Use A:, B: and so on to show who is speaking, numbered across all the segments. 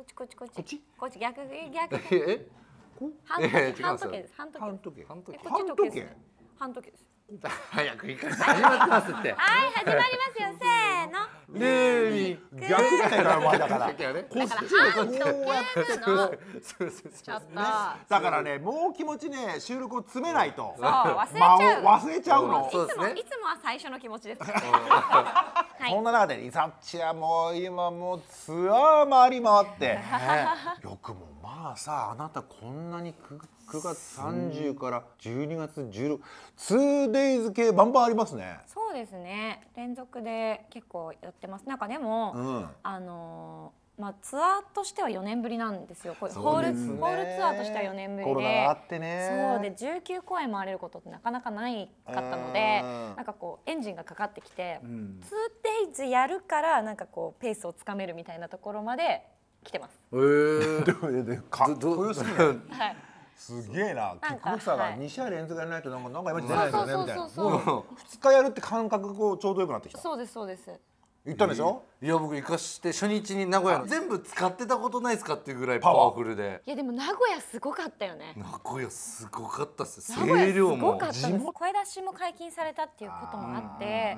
A: こっちこっちこっちこっちこっち逆逆 え半時計半時計です半時計半時計半時計
B: 半時計半時計です早く行か始まってますってはい始まりま
A: すよ せーの
B: ルーミ逆だらお前だからこっちこっちこうやってちょっとだからねもう気持ちね収録を詰めないと忘れちゃう忘れちゃうのいつもいつ
A: もは最初の気持ちです
B: はい、そんな中でリサッチはもう今もうツアー回り回って、ね、よくもまあさあなたこんなに 9, 9月30から12月16 2days 系バンバンありますね
A: そうですね連続で結構やってますなんかでも、うん、あのまあ、ツアーとしては4年ぶりなんですよ、ホールホールツアーとしては4年ぶりでコロナあっ
B: てねそうで
A: 19公演回れることってなかなかないかったのでなんかこうエンジンがかかってきて、うん、2days やるからなんかこうペースをつかめるみたいなところまで来てます。
B: えー、かっこよすぎはいすげえな、キックボクサーが2試合連続やらないとなんかなんかいまいち出ないですよねみたいな。2日やるって感覚こうちょうどよくなってきた。
A: そうですそうです。
B: 行ったんでしょ、いや僕行かして初日に名古屋の全部使ってたことないですかっていうぐらいパワフルで
A: いやでも名古屋すごかったよね名
B: 古屋すごかったっす声出しも
A: 解禁されたっていうこともあって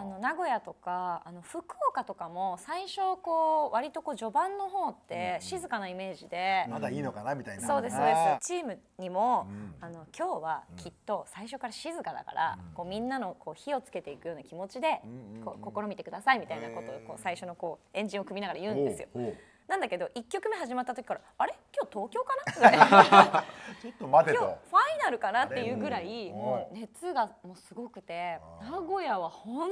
A: あの名古屋とかあの福岡とかも最初こう割とこう序盤の方って静かなイメージで、まだいいのかなみたいなそうですそうですチームにも、あの今日はきっと最初から静かだから、こうみんなのこう火をつけていくような気持ちで、こう試みてくださいみたいなことをこう最初のこうエンジンを組みながら言うんですよ。なんだけど1曲目始まった時からあれ今日東京かな ちょっと待てと今日ファあるかなっていうぐらい熱がもうすごくて名古屋は本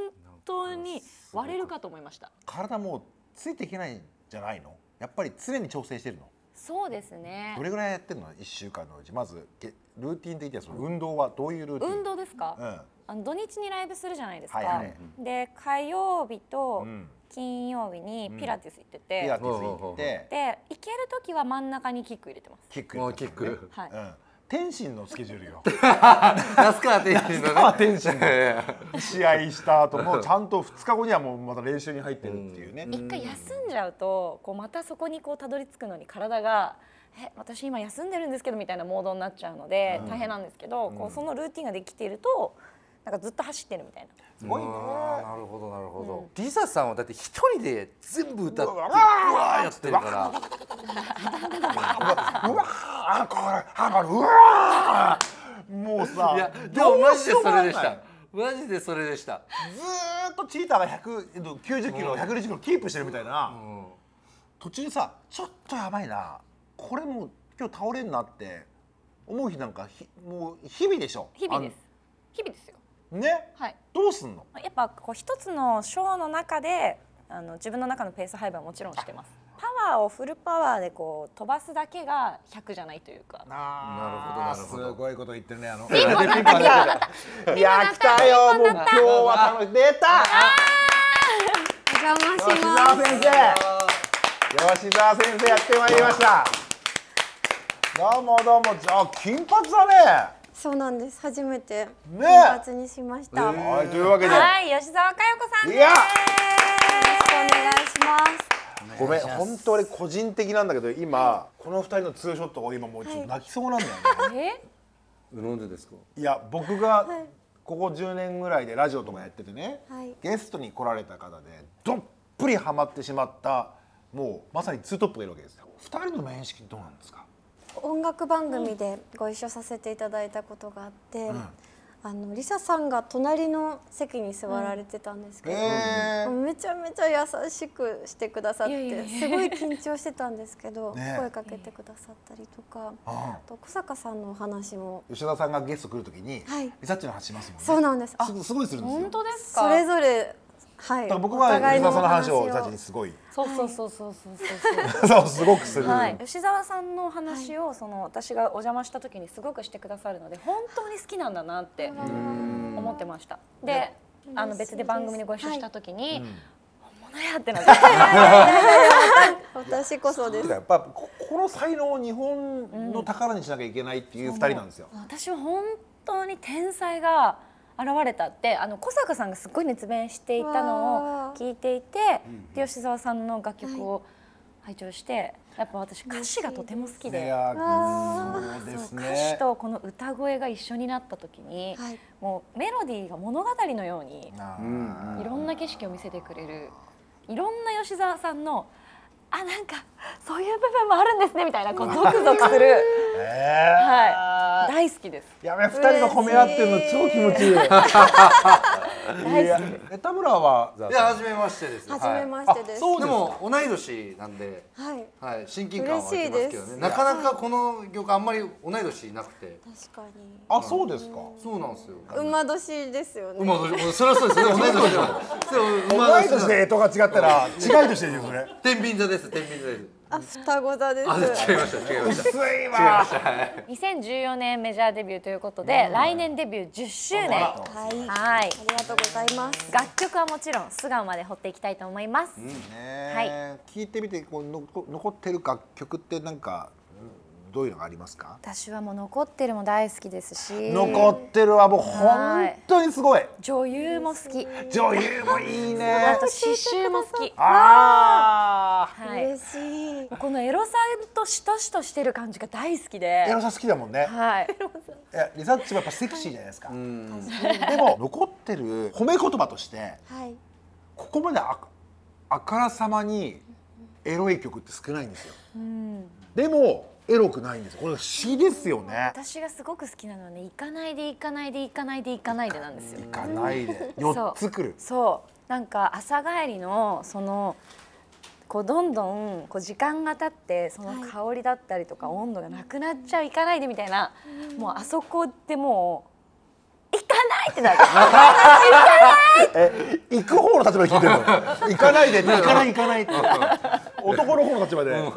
A: 当に割れるかと思いました
B: 体もうついていけないんじゃないのやっぱり常に調整してるの
A: そうですねどれ
B: ぐらいやってるの1週間のうちまずルーティン的にはその運動はどういうルーティン運動
A: ですか、うん、あの土日にライブするじゃないですか、はいはい、で火曜日と金曜日にピラティス行ってて、うん、ピラティス行ってで行ける時は真ん中にキック入れてます
B: キック、ね、キック、はい、うん天心のスケジュールよ 那須川天心の、ね、那天心試合した後もちゃんと2日後にはもうまた練習に入ってるっていうね、うん、一回休
A: んじゃうとこうまたそこにこうたどり着くのに体がえ私今休んでるんですけどみたいなモードになっちゃうので大変なんですけど、うん、こうそのルーティンができていると、うなんかずっと走ってるみたいなすごい
B: ねなるほどなるほど、リサさんはだって一人で全部歌ってうわーやってるからうわーこれハマるうわもうさいやでもマジでそれでしたマジでそれでしたずっとチーターが1九十キロ、百二十キロキープしてるみたいな、うん途中さちょっとやばいなこれも今日倒れんなって思う日なんかひもう日々でしょ日々です日々ですよね、はい、どうすんの
A: やっぱこう一つのショーの中であの自分の中のペース配分はもちろんしてますパワーをフルパワーでこう飛ばすだけが100じゃないというかなるほどなる
B: ほどすごいこと言ってるねあのい や来たよもう今日は楽し出た
C: お邪魔します吉澤先生吉澤先生やってまいりましたどうもどうもじゃあ金髪だねそうなんです初めてね発にしました、えー、はいというわけではい吉沢佳代子さんですよろしくお願いしますごめん本
B: 当俺個人的なんだけど今この二人のツーショットが今もうちょっと泣きそうなんだよね、は い、えなんでですかいや僕がここ10年ぐらいでラジオとかやっててね、はい、ゲストに来られた方でどっぷりハマってしまったもうまさにツートップがいるわけですよ2人の面識どうなんですか
C: 音楽番組でご一緒させていただいたことがあって、うん、あのリサさんが隣の席に座られてたんですけど、うん、めちゃめちゃ優しくしてくださってすごい緊張してたんですけど、ね、声かけてくださったりとか、あと小坂さんのお話も
B: 吉田さんがゲスト来るときに、はい、リサっちの話しますもんねそうなんですすごいするんですよ本
C: 当ですかそれぞれはい、だから僕は吉沢さんの話をたちにすご
B: い
A: そうそうそうそうそうそうすごくする、はい、吉沢さんの話をその私がお邪魔した時にすごくしてくださるので本当に好きなんだなって思ってましたであの別で番組にご一緒した時に、はいうんやってなって
B: 私こそですやっぱこ
A: の才能を日本の宝
B: にしなきゃいけないっていう2人なん
A: ですよ、うん、私は本当に天才が現れたってあの小坂さんがすごい熱弁していたのを聞いていて、吉沢さんの楽曲を拝聴して、やっぱ私歌詞がとても好きで、ね、歌詞とこの歌声が一緒になった時に、はい、もうメロディーが物語のようにいろんな景色を見せてくれるいろんな吉沢さんのあなんかそういう部分もあるんですねみたいなこうゾクゾクする。はい、大好きです。やべ、二人が褒め合ってるの超気持ちいい。大好き。田村は。いや、初めましてです。初めましてです。でも、同
B: い年なんで。はい。はい、親近感はありすけどね。なかなか、この業界、あんまり同い年いなくて。確かに。あ、そうですか。そうなんですよ。
C: 馬年ですよね。馬年、
B: それはそうですね。同い年。そう、馬年で、えとが違ったら、違い年ですよね。天秤座です。天秤座
C: です。
A: あ、双子座です。違いました、違いました。薄いわ。2014年メジャーデビューということで、来年デビュー10周年。はい。はい。ありがとうございます。楽曲はもちろん素顔まで掘っていきたいと思います。
B: はい。聞いてみてこうの残ってる楽曲ってなんかどういうのがありますか
A: 私はもう残ってるも大好きですし残っ
B: てるはもう本当にすごい
A: 女優も好き女優もいいねあと刺繍も好きああ、はい、嬉しいこのエロさんとしとしとしてる感じが大好きでエロさ好きだもんねはい
B: いやリサッチもやっぱセクシーじゃないですか、はい、でも残ってる褒め言葉として、はい、ここまでああからさまにエロい曲って少ないんですよ、うん、でもエロくないんですこれ不思議ですよね
A: 私がすごく好きなのはね行かないで行かないで行かないで行かないでなんですよ行かないで4つ来るそうなんか朝帰りのそのこうどんどんこう時間が経ってその香りだったりとか温度がなくなっちゃう、行かないでみたいな、もうあそこでもう行かないってなる 行かな
B: いえ行く方
A: の立場で聞いてるの
B: 行かないで行かない行かないって男の方の立場で、うん、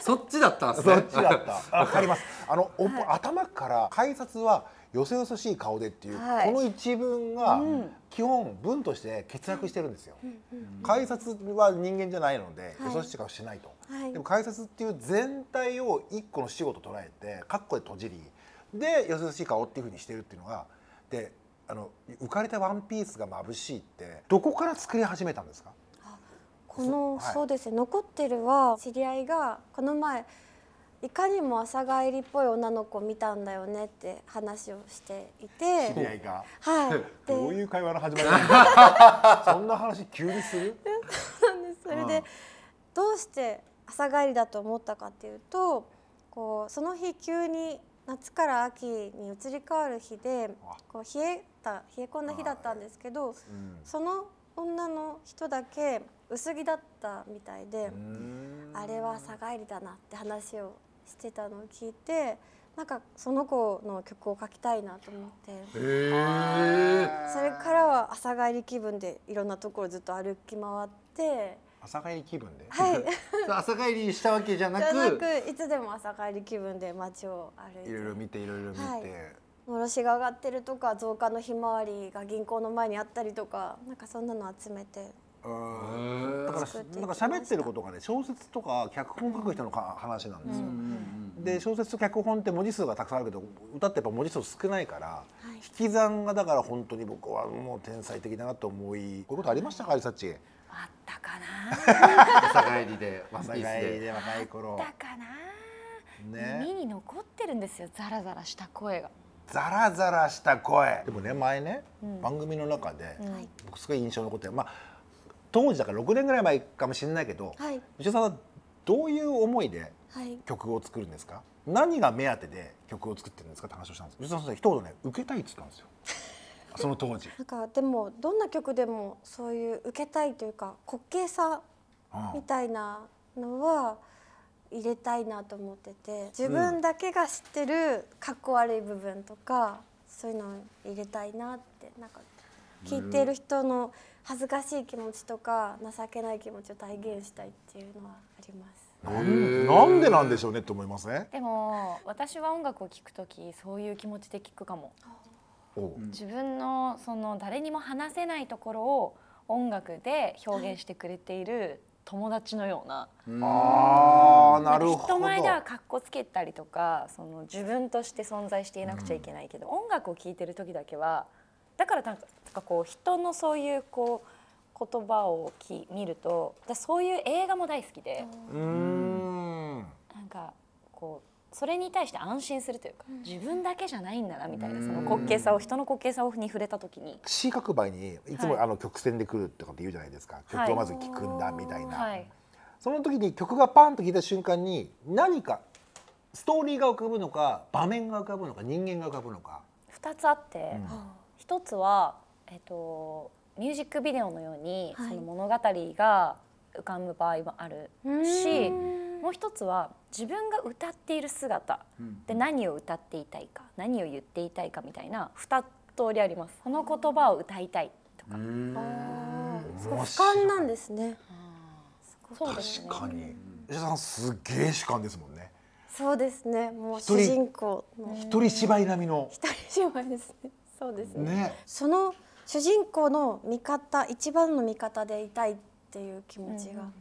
B: そっちだったんですねそっちだった わかりますあの、はい、頭から改札はよそよそしい顔でっていう、はい、この一文が基本文として欠落してるんですよ、うん、改札は人間じゃないので、はい、よそしい顔しないと、はい、でも改札っていう全体を一個の仕事捉えてカッコで閉じりでよそよそしい顔っていうふうにしてるっていうのがであの浮かれたワンピースが眩しいってどこから作り始めたんですか
C: この、はい、そうですね残ってるは知り合いがこの前いかにも朝帰りっぽい女の子見たんだよねって話をしていて知り合いがはい どういう会話の始ま
B: り そんな話急にする
C: それで、うん、どうして朝帰りだと思ったかっていうとこうその日急に夏から秋に移り変わる日でこう冷えた冷え込んだ日だったんですけど、うん、その女の人だけ薄着だったみたいであれは朝帰りだなって話をしてたのを聞いてなんかその子の曲を書きたいなと思ってそれからは朝帰り気分でいろんなところずっと歩き回って
B: 朝帰り気分で、はい、朝帰りしたわけじゃなく
C: いつでも朝帰り気分で街を歩いてい
B: ろいろ見ていろいろ見て、はい
C: 卸が上がってるとか造花のひまわりが銀行の前にあったりとかなんかそんなの集めて
B: だからなんか喋ってることがね小説とか脚本書く人の話なんですよ。で小説と脚本って文字数がたくさんあるけど歌ってやっぱ文字数少ないから、はい、引き算がだから本当に僕はもう天才的だなと思いこういうことありましたか有沙ちあったかな朝帰りで朝帰りで若い頃あったかな、ね、耳
A: に残ってるんですよザラザラした声が。
B: ザラザラした声でもね前ね、うん、番組の中で、はい、僕すごい印象のことまあ当時だから6年ぐらい前かもしれないけど、はい、さんはどういう思いで曲を作るんですか、はい、何が目当てで曲を作ってるんですかって話をしたんです道夫さん一言ね受けたいって言ったんですよ その当時
C: なんかでもどんな曲でもそういう受けたいというか滑稽さみたいなのは、うん入れたいなと思ってて自分だけが知ってるかっこ悪い部分とかそういうのを入れたいなってなんか聞いてる人の恥ずかしい気持ちとか情けない気持ちを体現したいっていうのはあります。なんな
B: んでなんでしょうねって思いますね。
A: でも私は音楽を聴く時そういう気持ちで聴くかも。自分のその誰にも話せないところを音楽で表現してくれている友達のような
B: あなるほど人前ではか
A: っこつけたりとかその自分として存在していなくちゃいけないけど、音楽を聴いてる時だけはだからなんかこう人のそういうこう言葉をき見ると私そういう映画も大好きで。うんなんかこうそれに対して安心するというか、うん、自分だけじゃないんだなみたいなその滑稽さを人の滑稽さをに触れた時に
B: 詩書く場合にいつも、あの曲線で来るとかって言うじゃないですか、曲をまず聴くんだみたいな、はい、その時に曲がパンと聴いた瞬間に何かストーリーが浮かぶのか場面が浮かぶのか人間が浮かぶのか
A: 2つあって、うん、1つは、えっと、ミュージックビデオのように、はい、その物語が浮かぶ場合もあるし。もう一つは自分が歌っている姿で何を歌っていたいか何を言っていたいかみたいな二通りありますこの言葉を歌いたいとか俯
B: 瞰
C: なんですねそうですね確かに
B: 吉田さんすげえ主観ですもんね
C: そうですねもう主人公一人
B: 芝居並みの一人
C: 芝居ですねそうですね、ね、その主人公の味方一番の味方でいたいっていう気持ちが、うん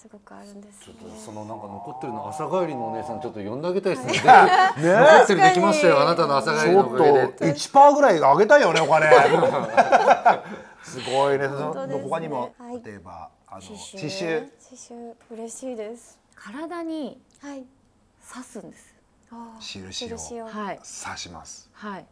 C: すごくあるんです、ね、ちょっとそ
B: のなんか残ってるの朝帰りのお姉さんちょっと呼んであげたいですね。ね、残ってるできましたよあなたの朝帰りのおかげで。一パーぐらいあげたいよねお金。すごいね。ね他にも、例えば
C: あの刺繍。刺繍嬉しいです。
A: 体に刺すんです。はい、
C: 印を
B: 刺します。
A: はい。